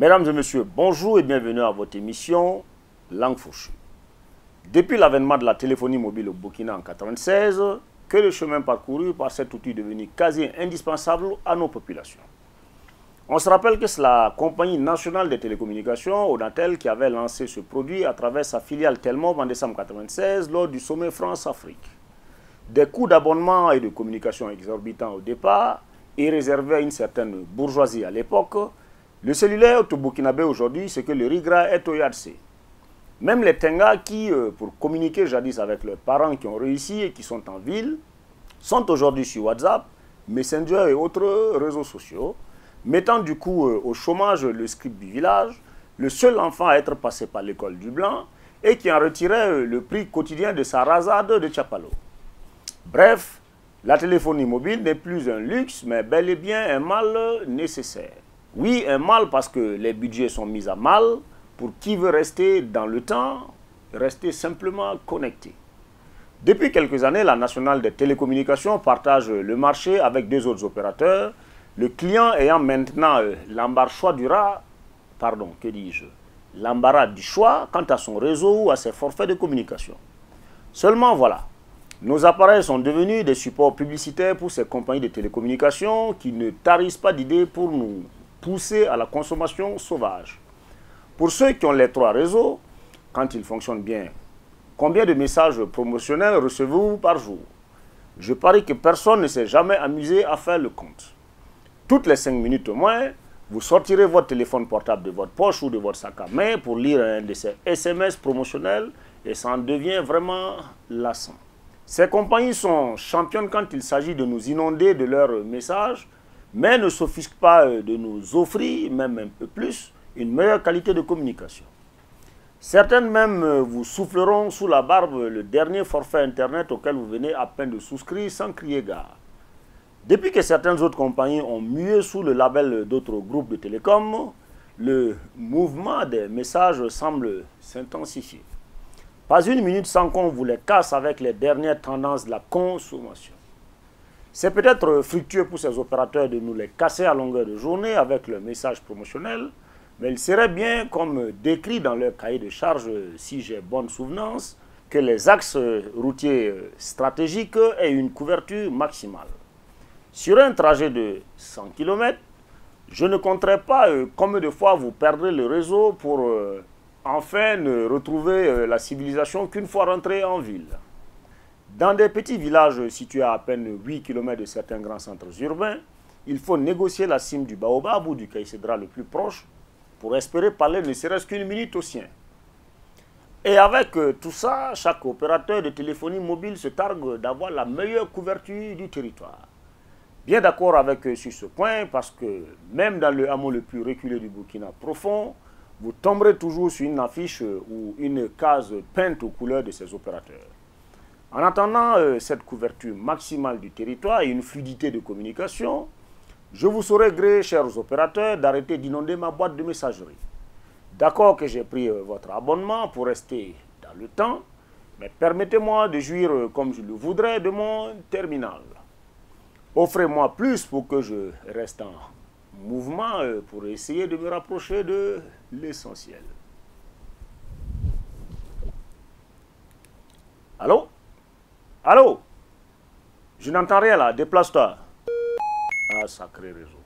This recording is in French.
Mesdames et messieurs, bonjour et bienvenue à votre émission Langue Fourchue. Depuis l'avènement de la téléphonie mobile au Burkina en 1996, que le chemin parcouru par cet outil devenu quasi indispensable à nos populations. On se rappelle que c'est la compagnie nationale des télécommunications, Odantel, qui avait lancé ce produit à travers sa filiale Telmob en décembre 1996 lors du sommet France-Afrique. Des coûts d'abonnement et de communication exorbitants au départ et réservés à une certaine bourgeoisie à l'époque, le cellulaire au Burkinabé aujourd'hui, c'est que le rigra est au Même les Tenga qui, euh, pour communiquer jadis avec leurs parents qui ont réussi et qui sont en ville, sont aujourd'hui sur WhatsApp, Messenger et autres réseaux sociaux, mettant du coup euh, au chômage le script du village, le seul enfant à être passé par l'école du Blanc, et qui en retirait euh, le prix quotidien de sa rasade de Chapalo. Bref, la téléphonie mobile n'est plus un luxe, mais bel et bien un mal nécessaire. Oui, un mal parce que les budgets sont mis à mal pour qui veut rester dans le temps, rester simplement connecté. Depuis quelques années, la nationale des télécommunications partage le marché avec deux autres opérateurs, le client ayant maintenant euh, l'embarras du rat, pardon, que dis-je, l'embarras du choix quant à son réseau ou à ses forfaits de communication. Seulement voilà, nos appareils sont devenus des supports publicitaires pour ces compagnies de télécommunications qui ne tarissent pas d'idées pour nous poussé à la consommation sauvage. Pour ceux qui ont les trois réseaux, quand ils fonctionnent bien, combien de messages promotionnels recevez-vous par jour Je parie que personne ne s'est jamais amusé à faire le compte. Toutes les cinq minutes au moins, vous sortirez votre téléphone portable de votre poche ou de votre sac à main pour lire un de ces SMS promotionnels et ça en devient vraiment lassant. Ces compagnies sont championnes quand il s'agit de nous inonder de leurs messages mais ne s'offusque pas euh, de nous offrir, même un peu plus, une meilleure qualité de communication. Certaines même euh, vous souffleront sous la barbe le dernier forfait Internet auquel vous venez à peine de souscrire sans crier gare. Depuis que certaines autres compagnies ont mué sous le label d'autres groupes de télécom, le mouvement des messages semble s'intensifier. Pas une minute sans qu'on vous les casse avec les dernières tendances de la consommation. C'est peut-être euh, fructueux pour ces opérateurs de nous les casser à longueur de journée avec le message promotionnel, mais il serait bien, comme décrit dans leur cahier de charge, euh, si j'ai bonne souvenance, que les axes euh, routiers stratégiques aient une couverture maximale. Sur un trajet de 100 km, je ne compterai pas combien de fois vous perdrez le réseau pour enfin ne retrouver la civilisation qu'une fois rentré en ville. Dans des petits villages situés à à peine 8 km de certains grands centres urbains, il faut négocier la cime du baobab ou du caïcédra le plus proche pour espérer parler ne serait-ce qu'une minute au sien. Et avec euh, tout ça, chaque opérateur de téléphonie mobile se targue d'avoir la meilleure couverture du territoire. Bien d'accord avec eux sur ce point, parce que même dans le hameau le plus reculé du Burkina profond, vous tomberez toujours sur une affiche euh, ou une case peinte aux couleurs de ces opérateurs. En attendant euh, cette couverture maximale du territoire et une fluidité de communication, je vous saurais gré, chers opérateurs, d'arrêter d'inonder ma boîte de messagerie. D'accord que j'ai pris euh, votre abonnement pour rester dans le temps, mais permettez-moi de jouir euh, comme je le voudrais de mon terminal. Offrez-moi plus pour que je reste en mouvement pour essayer de me rapprocher de l'essentiel. Allô Allô Je n'entends rien là, déplace-toi. Ah, sacré réseau.